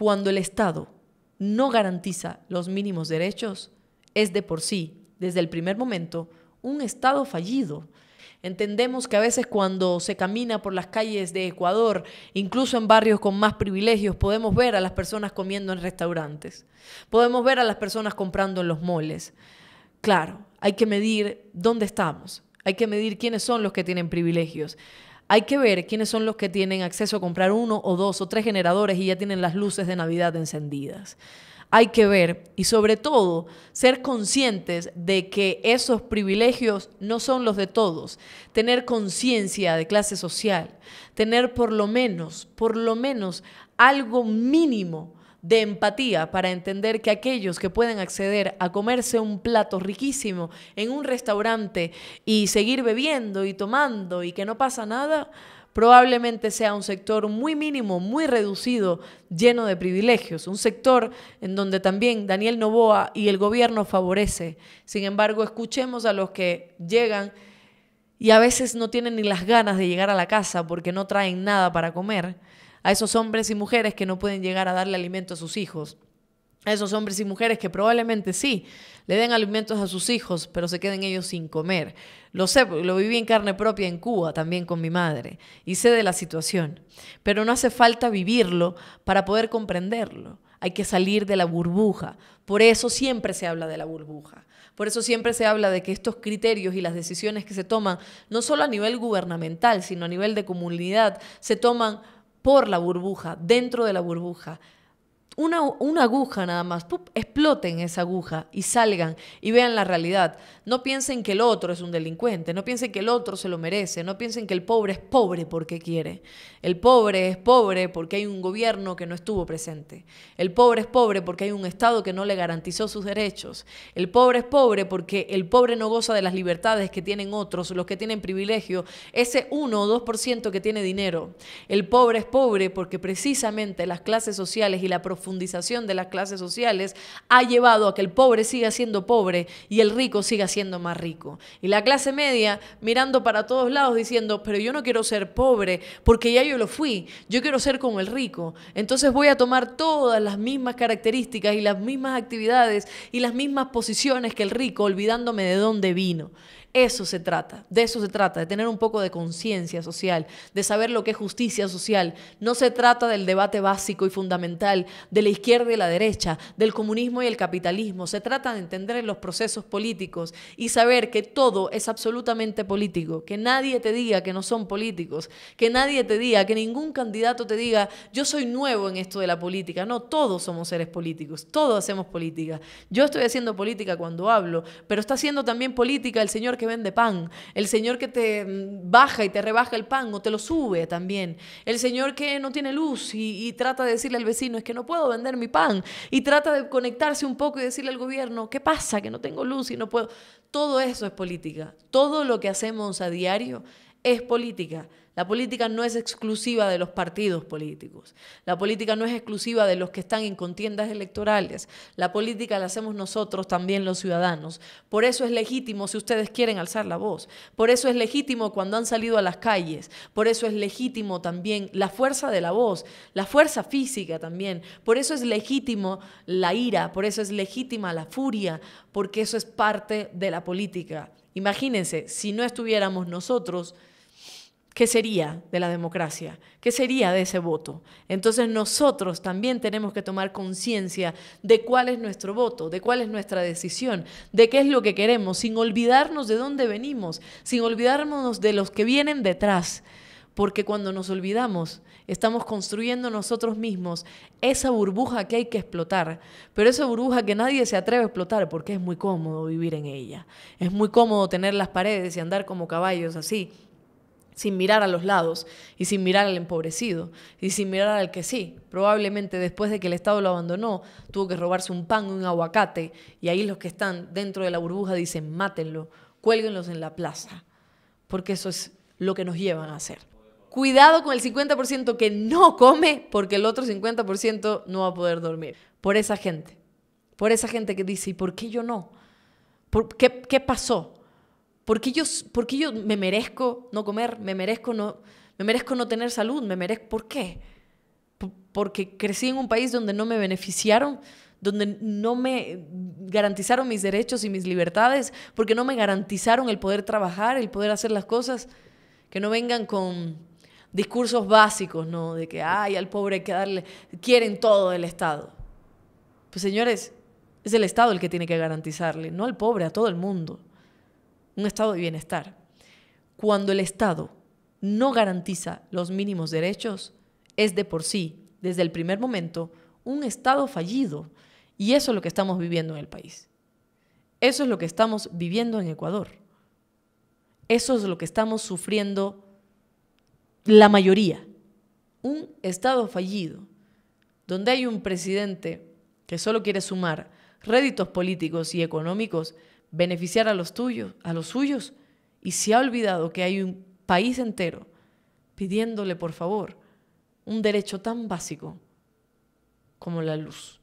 cuando el Estado no garantiza los mínimos derechos, es de por sí, desde el primer momento, un Estado fallido. Entendemos que a veces cuando se camina por las calles de Ecuador, incluso en barrios con más privilegios, podemos ver a las personas comiendo en restaurantes, podemos ver a las personas comprando en los moles. Claro, hay que medir dónde estamos, hay que medir quiénes son los que tienen privilegios, hay que ver quiénes son los que tienen acceso a comprar uno o dos o tres generadores y ya tienen las luces de Navidad encendidas. Hay que ver y sobre todo ser conscientes de que esos privilegios no son los de todos. Tener conciencia de clase social, tener por lo menos, por lo menos algo mínimo de empatía para entender que aquellos que pueden acceder a comerse un plato riquísimo en un restaurante y seguir bebiendo y tomando y que no pasa nada, probablemente sea un sector muy mínimo, muy reducido, lleno de privilegios, un sector en donde también Daniel Novoa y el gobierno favorece. Sin embargo, escuchemos a los que llegan y a veces no tienen ni las ganas de llegar a la casa porque no traen nada para comer a esos hombres y mujeres que no pueden llegar a darle alimento a sus hijos, a esos hombres y mujeres que probablemente sí le den alimentos a sus hijos, pero se queden ellos sin comer. Lo sé, lo viví en carne propia en Cuba, también con mi madre, y sé de la situación. Pero no hace falta vivirlo para poder comprenderlo. Hay que salir de la burbuja. Por eso siempre se habla de la burbuja. Por eso siempre se habla de que estos criterios y las decisiones que se toman, no solo a nivel gubernamental, sino a nivel de comunidad, se toman por la burbuja, dentro de la burbuja, una, aguja nada más, exploten esa aguja y salgan y vean la realidad. No piensen que el otro es un delincuente, no piensen que el otro se lo merece, no piensen que el pobre es pobre porque quiere. El pobre es pobre porque hay un gobierno que no estuvo presente. El pobre es pobre porque hay un Estado que no le garantizó sus derechos. El pobre es pobre porque el pobre no goza de las libertades que tienen otros, los que tienen privilegio, ese 1 o 2% que tiene dinero. El pobre es pobre porque precisamente las clases sociales y la profundidad de las clases sociales ha llevado a que el pobre siga siendo pobre y el rico siga siendo más rico. Y la clase media mirando para todos lados diciendo, pero yo no quiero ser pobre porque ya yo lo fui, yo quiero ser como el rico. Entonces voy a tomar todas las mismas características y las mismas actividades y las mismas posiciones que el rico, olvidándome de dónde vino. Eso se trata, de eso se trata, de tener un poco de conciencia social, de saber lo que es justicia social. No se trata del debate básico y fundamental de la izquierda y la derecha, del comunismo y el capitalismo. Se trata de entender los procesos políticos y saber que todo es absolutamente político, que nadie te diga que no son políticos, que nadie te diga, que ningún candidato te diga, yo soy nuevo en esto de la política. No, todos somos seres políticos, todos hacemos política. Yo estoy haciendo política cuando hablo, pero está haciendo también política el señor que vende pan, el Señor que te mm, baja y te rebaja el pan o te lo sube también, el Señor que no tiene luz y, trata de decirle al vecino, es que no puedo vender mi pan, y trata de conectarse un poco y decirle al gobierno, ¿qué pasa? Que no tengo luz y no puedo. Todo eso es política. Todo lo que hacemos a diario es política. La política no es exclusiva de los partidos políticos. La política no es exclusiva de los que están en contiendas electorales. La política la hacemos nosotros también los ciudadanos. Por eso es legítimo si ustedes quieren alzar la voz. Por eso es legítimo cuando han salido a las calles. Por eso es legítimo también la fuerza de la voz, la fuerza física también. Por eso es legítimo la ira, por eso es legítima la furia, porque eso es parte de la política. Imagínense, si no estuviéramos nosotros, ¿Qué sería de la democracia? ¿Qué sería de ese voto? Entonces nosotros también tenemos que tomar conciencia de cuál es nuestro voto, de cuál es nuestra decisión, de qué es lo que queremos, sin olvidarnos de dónde venimos, sin olvidarnos de los que vienen detrás. Porque cuando nos olvidamos, estamos construyendo nosotros mismos esa burbuja que hay que explotar, pero esa burbuja que nadie se atreve a explotar porque es muy cómodo vivir en ella. Es muy cómodo tener las paredes y andar como caballos así sin mirar a los lados y sin mirar al empobrecido y sin mirar al que sí, probablemente después de que el Estado lo abandonó, tuvo que robarse un pan, o un aguacate y ahí los que están dentro de la burbuja dicen mátenlo, cuélguenlos en la plaza, porque eso es lo que nos llevan a hacer. Cuidado con el 50% que no come porque el otro 50% no va a poder dormir. Por esa gente, por esa gente que dice, ¿y por qué yo no? qué, ¿Qué pasó? ¿Por qué yo, me merezco no comer? ¿Me merezco no, me merezco no tener salud? ¿Me merezco, ¿Por qué? porque crecí en un país donde no me beneficiaron, donde no me garantizaron mis derechos y mis libertades, porque no me garantizaron el poder trabajar, el poder hacer las cosas, que no vengan con discursos básicos, ¿no? De que, ay, al pobre hay que darle, quieren todo el Estado. Pues señores, es el Estado el que tiene que garantizarle, no al pobre, a todo el mundo un estado de bienestar. Cuando el Estado no garantiza los mínimos derechos, es de por sí, desde el primer momento, un Estado fallido. Y eso es lo que estamos viviendo en el país. Eso es lo que estamos viviendo en Ecuador. Eso es lo que estamos sufriendo la mayoría. Un Estado fallido, donde hay un presidente que solo quiere sumar réditos políticos y económicos beneficiar a los tuyos, a los suyos, y se ha olvidado que hay un país entero pidiéndole, por favor, un derecho tan básico como la luz.